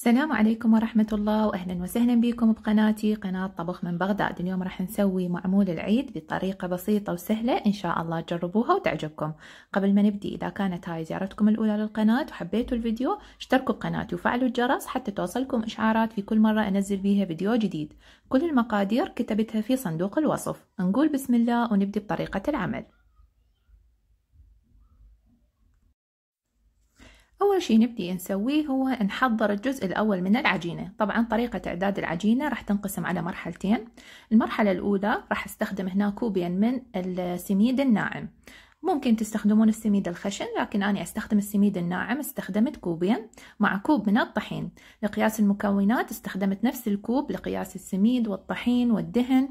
السلام عليكم ورحمة الله وأهلا وسهلا بكم بقناتي قناة طبخ من بغداد اليوم راح نسوي معمول العيد بطريقة بسيطة وسهلة إن شاء الله تجربوها وتعجبكم قبل ما نبدي إذا كانت هاي زيارتكم الأولى للقناة وحبيتوا الفيديو اشتركوا بقناتي وفعلوا الجرس حتى توصلكم إشعارات في كل مرة أنزل بيها فيديو جديد كل المقادير كتبتها في صندوق الوصف نقول بسم الله ونبدي بطريقة العمل أول شي نبدي نسويه هو نحضر الجزء الأول من العجينة طبعا طريقة إعداد العجينة راح تنقسم على مرحلتين المرحلة الأولى راح استخدم هنا كوبين من السميد الناعم ممكن تستخدمون السميد الخشن لكن أنا أستخدم السميد الناعم استخدمت كوبين مع كوب من الطحين لقياس المكونات استخدمت نفس الكوب لقياس السميد والطحين والدهن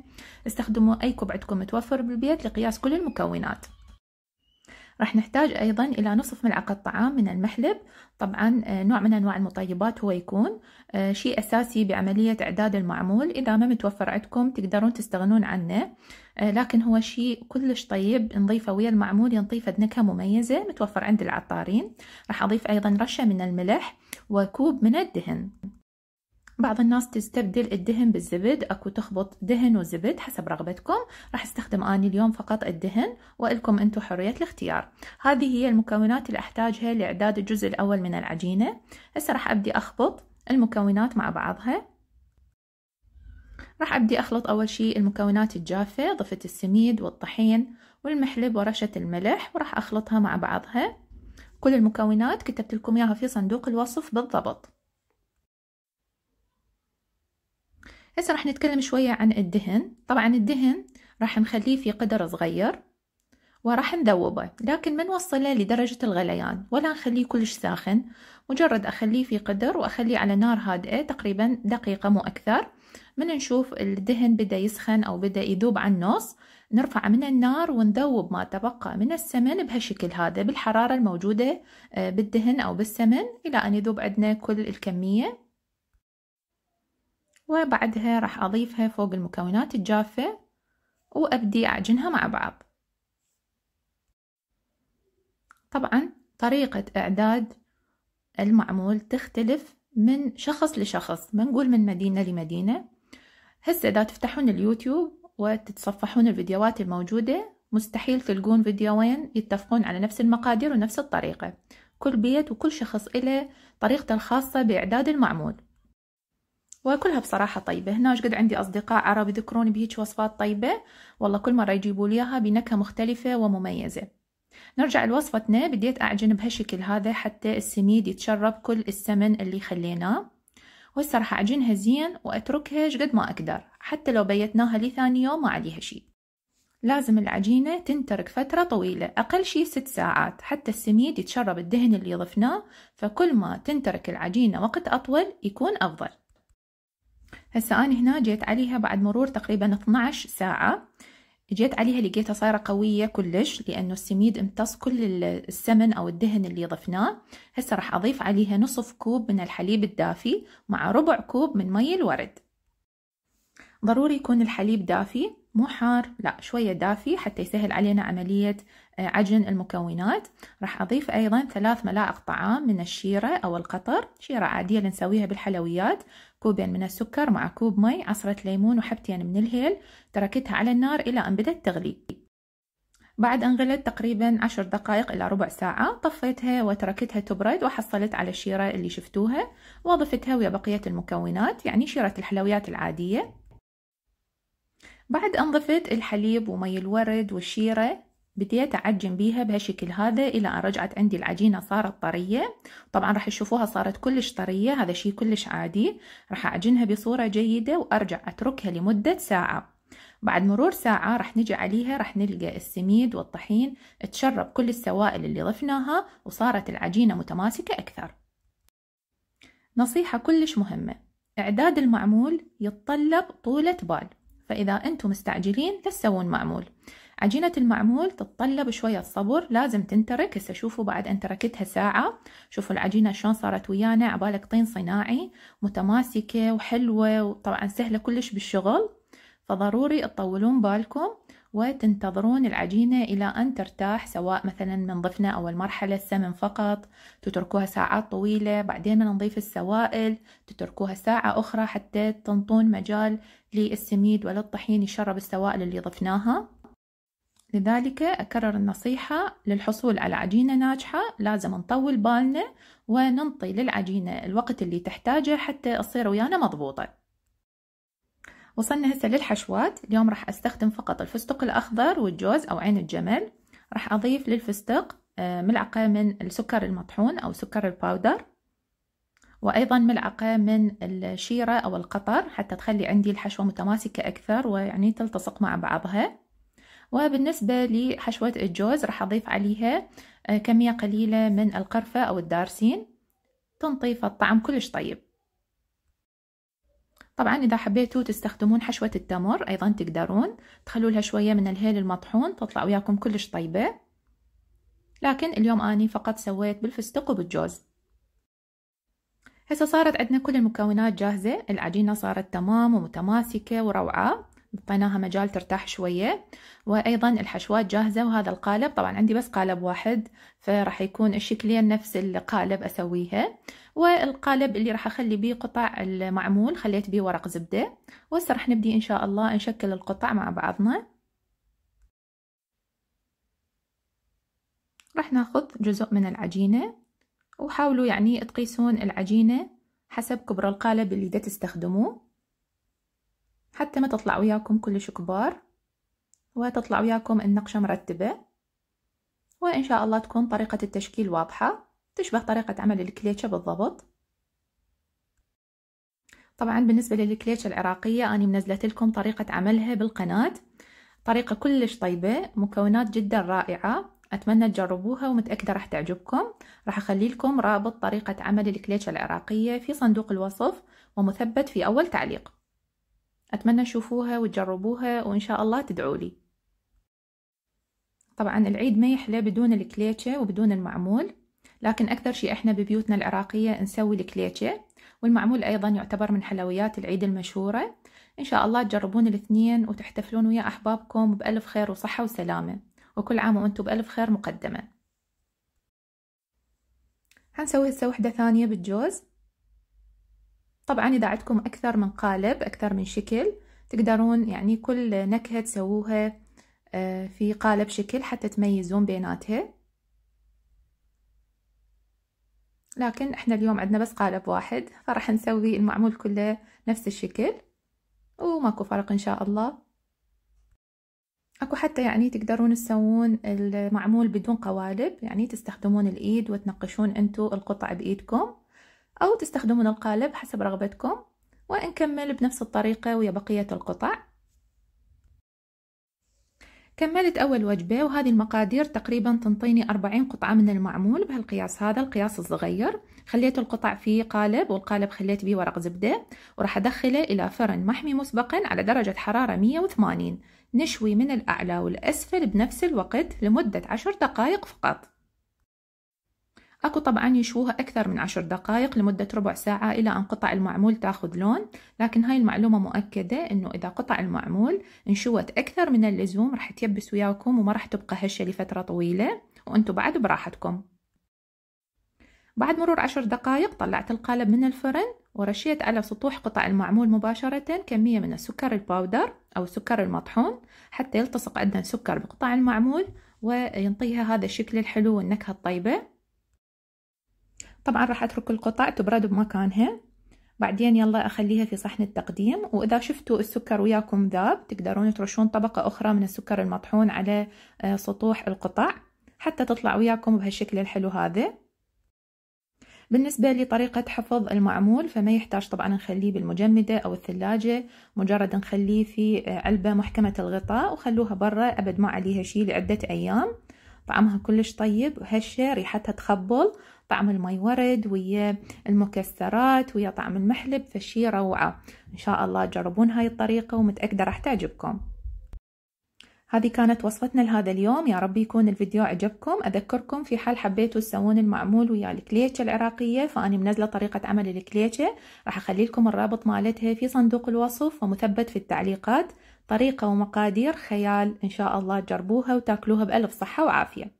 استخدموا أي كوب عندكم متوفر بالبيت لقياس كل المكونات راح نحتاج أيضا إلى نصف ملعقة طعام من المحلب طبعا آه، نوع من أنواع المطيبات هو يكون آه، شيء أساسي بعملية إعداد المعمول إذا ما متوفر عندكم تقدرون تستغنون عنه آه، لكن هو شيء كلش طيب نضيفه ويا المعمول ينضيفه نكهة مميزة متوفر عند العطارين راح أضيف أيضا رشة من الملح وكوب من الدهن بعض الناس تستبدل الدهن بالزبد اكو تخبط دهن وزبد حسب رغبتكم راح استخدم اني اليوم فقط الدهن والكم انتم حريه الاختيار هذه هي المكونات اللي احتاجها لاعداد الجزء الاول من العجينه هسه راح ابدي اخبط المكونات مع بعضها راح ابدي اخلط اول شيء المكونات الجافه ضفت السميد والطحين والمحلب ورشه الملح وراح اخلطها مع بعضها كل المكونات كتبت لكم اياها في صندوق الوصف بالضبط هسه راح نتكلم شوية عن الدهن طبعا الدهن راح نخليه في قدر صغير وراح نذوبه لكن ما نوصله لدرجة الغليان ولا نخليه كلش ساخن مجرد أخليه في قدر وأخليه على نار هادئة تقريبا دقيقة مو أكثر من نشوف الدهن بدأ يسخن أو بدأ يذوب عن نص نرفع من النار ونذوب ما تبقى من السمن بهالشكل هذا بالحرارة الموجودة آه، بالدهن أو بالسمن إلى أن يذوب عندنا كل الكمية وبعدها راح أضيفها فوق المكونات الجافة وأبدي أعجنها مع بعض طبعا طريقة إعداد المعمول تختلف من شخص لشخص ما نقول من مدينة لمدينة هسه إذا تفتحون اليوتيوب وتتصفحون الفيديوهات الموجودة مستحيل تلقون فيديوين يتفقون على نفس المقادير ونفس الطريقة كل بيت وكل شخص له طريقته الخاصة بإعداد المعمول وكلها بصراحة طيبة هنا وش قد عندي أصدقاء عرب يذكروني بهيج وصفات طيبة والله كل مرة يجيبوا ليها بنكهة مختلفة ومميزة نرجع لوصفتنا بديت أعجن بهالشكل هذا حتى السميد يتشرب كل السمن اللي خليناه وهسه راح أعجنها زين وأتركها قد ما أقدر حتى لو بيتناها لثاني يوم ما عليها شي لازم العجينة تنترك فترة طويلة أقل شي ست ساعات حتى السميد يتشرب الدهن اللي ضفناه فكل ما تنترك العجينة وقت أطول يكون أفضل هسه أنا هنا جيت عليها بعد مرور تقريبا 12 ساعة جيت عليها لقيتها صايرة قوية كلش لأنه السميد امتص كل السمن أو الدهن اللي ضفناه هسه راح أضيف عليها نصف كوب من الحليب الدافي مع ربع كوب من مي الورد ضروري يكون الحليب دافي مو حار لا شوية دافي حتى يسهل علينا عملية آه، عجن المكونات راح أضيف أيضا ثلاث ملاعق طعام من الشيرة أو القطر شيرة عادية اللي نسويها بالحلويات كوبين من السكر مع كوب مي عصرة ليمون وحبتين من الهيل تركتها على النار إلى أن بدأت تغلي بعد أن غلت تقريبا عشر دقائق إلى ربع ساعة طفيتها وتركتها تبرد وحصلت على الشيرة اللي شفتوها وضفتها ويا بقية المكونات يعني شيرة الحلويات العادية بعد أن ضفت الحليب ومي الورد والشيرة بديت أعجن بيها بهالشكل هذا إلى أن رجعت عندي العجينة صارت طرية طبعا راح تشوفوها صارت كلش طرية هذا شيء كلش عادي راح أعجنها بصورة جيدة وأرجع أتركها لمدة ساعة بعد مرور ساعة راح نجي عليها راح نلقى السميد والطحين تشرب كل السوائل اللي ضفناها وصارت العجينة متماسكة أكثر نصيحة كلش مهمة إعداد المعمول يتطلب طولة بال فإذا أنتم مستعجلين تسوون معمول عجينة المعمول تتطلب شوية صبر لازم تنترك هسه شوفوا بعد أن تركتها ساعة شوفوا العجينة شلون صارت ويانا عبالك طين صناعي متماسكة وحلوة وطبعا سهلة كلش بالشغل فضروري تطولون بالكم وتنتظرون العجينة إلى أن ترتاح سواء مثلا من ضفنا أول مرحلة السمن فقط تتركوها ساعات طويلة بعدين نضيف السوائل تتركوها ساعة أخرى حتى تنطون مجال للسميد وللطحين يشرب السوائل اللي ضفناها لذلك أكرر النصيحة للحصول على عجينة ناجحة لازم نطول بالنا وننطي للعجينة الوقت اللي تحتاجه حتى تصير ويانا مضبوطة وصلنا هسه للحشوات اليوم راح استخدم فقط الفستق الاخضر والجوز او عين الجمل راح اضيف للفستق آه، ملعقة من السكر المطحون او سكر الباودر وايضا ملعقة من الشيرة او القطر حتى تخلي عندي الحشوة متماسكة اكثر ويعني تلتصق مع بعضها وبالنسبة لحشوة الجوز راح اضيف عليها آه، كمية قليلة من القرفة او الدارسين تنطي الطعم كلش طيب طبعا إذا حبيتوا تستخدمون حشوة التمر أيضا تقدرون تخلوا لها شوية من الهيل المطحون تطلع وياكم كلش طيبة لكن اليوم أني فقط سويت بالفستق وبالجوز هسه صارت عندنا كل المكونات جاهزة العجينة صارت تمام ومتماسكة وروعة اعطيناها مجال ترتاح شوية وأيضا الحشوات جاهزة وهذا القالب طبعا عندي بس قالب واحد فراح يكون الشكلين نفس القالب أسويها والقالب اللي راح أخلي بيه قطع المعمول خليت بيه ورق زبدة وهسه راح نبدي إن شاء الله نشكل القطع مع بعضنا راح ناخذ جزء من العجينة وحاولوا يعني تقيسون العجينة حسب كبر القالب اللي دا تستخدموه حتى ما تطلع وياكم كلش كبار وتطلع وياكم النقشة مرتبة وإن شاء الله تكون طريقة التشكيل واضحة تشبه طريقة عمل الكليتشة بالضبط طبعا بالنسبة للكليتشة العراقية أنا منزلت لكم طريقة عملها بالقناة طريقة كلش طيبة مكونات جدا رائعة أتمنى تجربوها ومتأكدة راح تعجبكم راح أخلي لكم رابط طريقة عمل الكليتشة العراقية في صندوق الوصف ومثبت في أول تعليق أتمنى تشوفوها وتجربوها وإن شاء الله تدعوا لي طبعا العيد ما يحلى بدون الكليتشة وبدون المعمول لكن أكثر شيء إحنا ببيوتنا العراقية نسوي الكليتشة والمعمول أيضا يعتبر من حلويات العيد المشهورة إن شاء الله تجربون الاثنين وتحتفلون ويا أحبابكم بألف خير وصحة وسلامة وكل عام وأنتم بألف خير مقدمة هنسوي هسه وحدة ثانية بالجوز طبعا إذا عندكم أكثر من قالب أكثر من شكل تقدرون يعني كل نكهة تسووها آه، في قالب شكل حتى تميزون بيناتها لكن احنا اليوم عندنا بس قالب واحد فراح نسوي المعمول كله نفس الشكل وماكو فرق ان شاء الله اكو حتى يعني تقدرون تسوون المعمول بدون قوالب يعني تستخدمون الايد وتنقشون انتو القطع بايدكم أو تستخدمون القالب حسب رغبتكم ونكمل بنفس الطريقة ويا بقية القطع كملت أول وجبة وهذه المقادير تقريبا تنطيني 40 قطعة من المعمول بهالقياس هذا القياس الصغير خليت القطع في قالب والقالب خليت بيه ورق زبدة وراح أدخله إلى فرن محمي مسبقا على درجة حرارة 180 نشوي من الأعلى والأسفل بنفس الوقت لمدة 10 دقائق فقط أكو طبعا يشوها أكثر من عشر دقائق لمدة ربع ساعة إلى أن قطع المعمول تاخذ لون لكن هاي المعلومة مؤكدة إنه إذا قطع المعمول انشوت أكثر من اللزوم راح تيبس وياكم وما راح تبقى هشة لفترة طويلة وأنتم بعد براحتكم بعد مرور عشر دقائق طلعت القالب من الفرن ورشيت على سطوح قطع المعمول مباشرة كمية من السكر الباودر أو السكر المطحون حتى يلتصق عندنا السكر بقطع المعمول وينطيها هذا الشكل الحلو والنكهة الطيبة طبعا راح اترك القطع تبرد بمكانها بعدين يلا اخليها في صحن التقديم واذا شفتوا السكر وياكم ذاب تقدرون ترشون طبقة اخرى من السكر المطحون على آه، سطوح القطع حتى تطلع وياكم بهالشكل الحلو هذا بالنسبة لطريقة حفظ المعمول فما يحتاج طبعا نخليه بالمجمدة أو الثلاجة مجرد نخليه في آه، علبة محكمة الغطاء وخلوها برا أبد ما عليها شي لعدة أيام طعمها كلش طيب وهشة ريحتها تخبل طعم المي ورد ويا المكسرات ويا طعم المحلب فشي روعة إن شاء الله تجربون هاي الطريقة ومتأكدة راح تعجبكم هذه كانت وصفتنا لهذا اليوم يا رب يكون الفيديو عجبكم أذكركم في حال حبيتوا تسوون المعمول ويا الكليتشة العراقية فاني منزلة طريقة عمل الكليتشة راح أخلي لكم الرابط مالتها في صندوق الوصف ومثبت في التعليقات طريقة ومقادير خيال إن شاء الله تجربوها وتاكلوها بألف صحة وعافية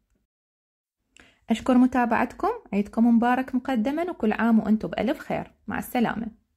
أشكر متابعتكم عيدكم مبارك مقدما وكل عام وأنتم بألف خير مع السلامة